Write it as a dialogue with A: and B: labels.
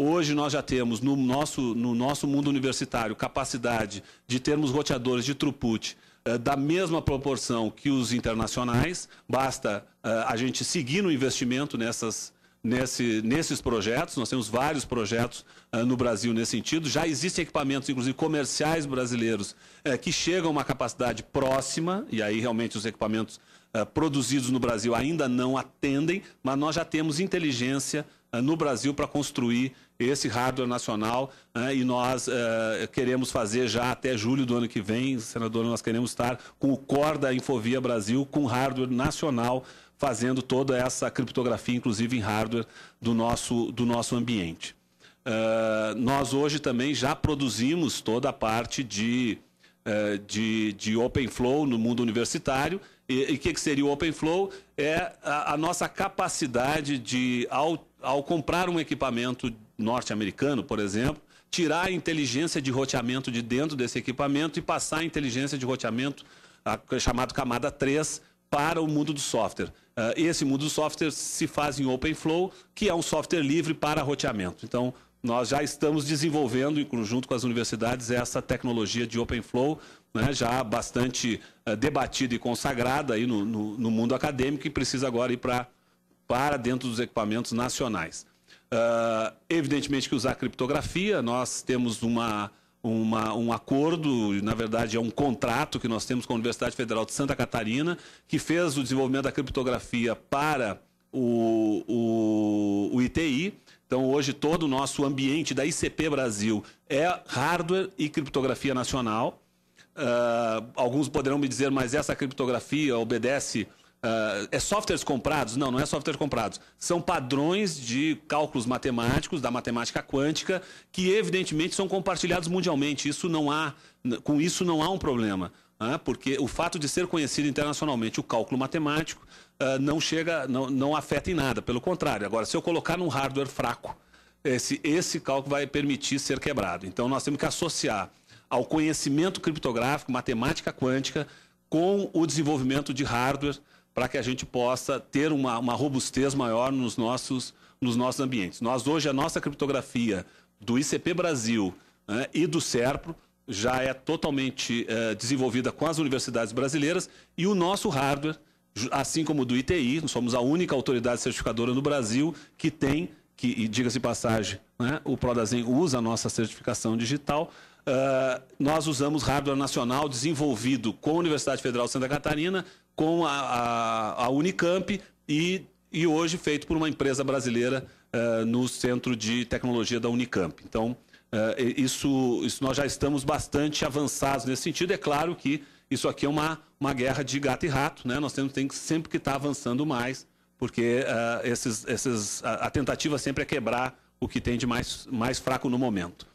A: Hoje nós já temos no nosso, no nosso mundo universitário capacidade de termos roteadores de throughput eh, da mesma proporção que os internacionais, basta eh, a gente seguir no investimento nessas, nesse, nesses projetos. Nós temos vários projetos eh, no Brasil nesse sentido. Já existem equipamentos, inclusive comerciais brasileiros, eh, que chegam a uma capacidade próxima, e aí realmente os equipamentos eh, produzidos no Brasil ainda não atendem, mas nós já temos inteligência eh, no Brasil para construir esse hardware nacional eh, e nós queremos fazer já até julho do ano que vem, senador, nós queremos estar com o core da Infovia Brasil, com hardware nacional, fazendo toda essa criptografia, inclusive em hardware, do nosso, do nosso ambiente. nós hoje também já produzimos toda a parte de, de, de OpenFlow no mundo universitário e o que, que, seria o Open Flow? É a, a nossa capacidade de, ao, ao comprar um equipamento norte-americano, por exemplo, tirar a inteligência de roteamento de dentro desse equipamento e passar a inteligência de roteamento, a, chamado camada 3, para o mundo do software. Ah, esse mundo do software se faz em OpenFlow, que é um software livre para roteamento. Então, nós já estamos desenvolvendo, junto com as universidades, essa tecnologia de OpenFlow né, já bastante uh, eh, debatida e consagrada aí no, no, no, mundo acadêmico e precisa agora ir pra, para dentro dos equipamentos nacionais. Uh, evidentemente que usar criptografia, nós temos uma, uma, um acordo, na verdade é um contrato que nós temos com a Universidade Federal de Santa Catarina, que fez o desenvolvimento da criptografia para o, o, o ITI, então, hoje, todo o nosso ambiente da ICP Brasil é hardware e criptografia nacional. Uh, alguns poderão me dizer, mas essa criptografia obedece. Uh, é softwares comprados? Não, não é software comprados. São padrões de cálculos matemáticos, da matemática quântica, que evidentemente são compartilhados mundialmente. Isso não há, com isso não há um problema. Né? porque o fato de ser conhecido internacionalmente o cálculo matemático ah, não chega, não, não afeta em nada, pelo contrário. Agora, se eu colocar num hardware fraco, esse, esse cálculo vai permitir ser quebrado. Então, nós temos que associar ao conhecimento criptográfico, matemática quântica, com o desenvolvimento de hardware, para que a gente possa ter uma, uma robustez maior nos nossos, nos nossos ambientes. Nós, hoje, a nossa criptografia do ICP Brasil né, e do SERPRO já é totalmente eh, desenvolvida com as universidades brasileiras e o nosso hardware, assim como o do ITI, nós somos a única autoridade certificadora no Brasil que tem, que, diga-se passagem, né, o Prodazen usa a nossa certificação digital, Uh, nós usamos hardware nacional desenvolvido com a Universidade Federal de Santa Catarina, com a, a, a Unicamp e, e hoje feito por uma empresa brasileira uh, no Centro de Tecnologia da Unicamp. Então, uh, isso, isso nós já estamos bastante avançados nesse sentido. É claro que isso aqui é uma, uma guerra de gato e rato, né? Nós temos tem que, sempre que estar tá avançando mais, porque esses, esses, a, a tentativa sempre é quebrar o que tem de mais, mais fraco no momento.